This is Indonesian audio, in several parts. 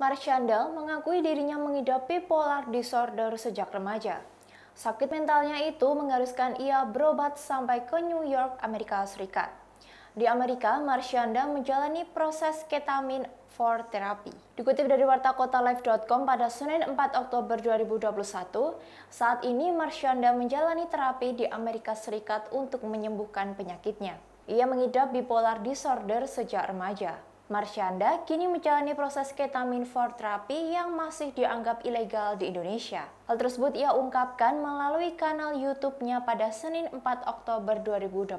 Marshanda mengakui dirinya mengidap bipolar disorder sejak remaja. Sakit mentalnya itu mengharuskan ia berobat sampai ke New York, Amerika Serikat. Di Amerika, Marshanda menjalani proses ketamin for therapy. Dikutip dari wartakotalife.com pada Senin 4 Oktober 2021, saat ini Marshanda menjalani terapi di Amerika Serikat untuk menyembuhkan penyakitnya. Ia mengidap bipolar disorder sejak remaja. Marsyanda kini menjalani proses ketamin for terapi yang masih dianggap ilegal di Indonesia. Hal tersebut ia ungkapkan melalui kanal YouTube-nya pada Senin 4 Oktober 2021.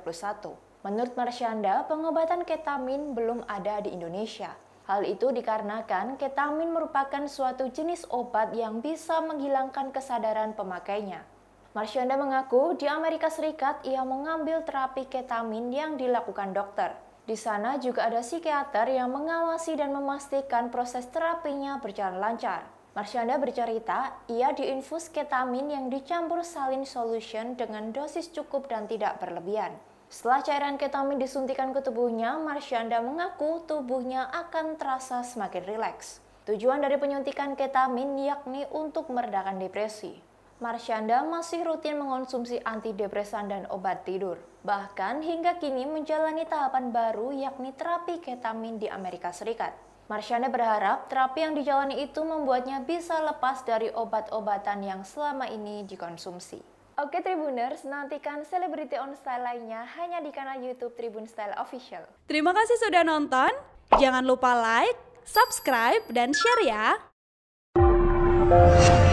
Menurut Marsyanda, pengobatan ketamin belum ada di Indonesia. Hal itu dikarenakan ketamin merupakan suatu jenis obat yang bisa menghilangkan kesadaran pemakainya. Marsyanda mengaku di Amerika Serikat ia mengambil terapi ketamin yang dilakukan dokter. Di sana juga ada psikiater yang mengawasi dan memastikan proses terapinya berjalan lancar. Marsyanda bercerita, ia diinfus ketamin yang dicampur salin solution dengan dosis cukup dan tidak berlebihan. Setelah cairan ketamin disuntikan ke tubuhnya, Marsyanda mengaku tubuhnya akan terasa semakin rileks. Tujuan dari penyuntikan ketamin yakni untuk meredakan depresi. Marsyanda masih rutin mengonsumsi antidepresan dan obat tidur. Bahkan hingga kini menjalani tahapan baru yakni terapi ketamin di Amerika Serikat. Marsyanda berharap terapi yang dijalani itu membuatnya bisa lepas dari obat-obatan yang selama ini dikonsumsi. Oke Tribuners, nantikan selebriti on Style lainnya hanya di kanal YouTube Tribun Style Official. Terima kasih sudah nonton. Jangan lupa like, subscribe, dan share ya.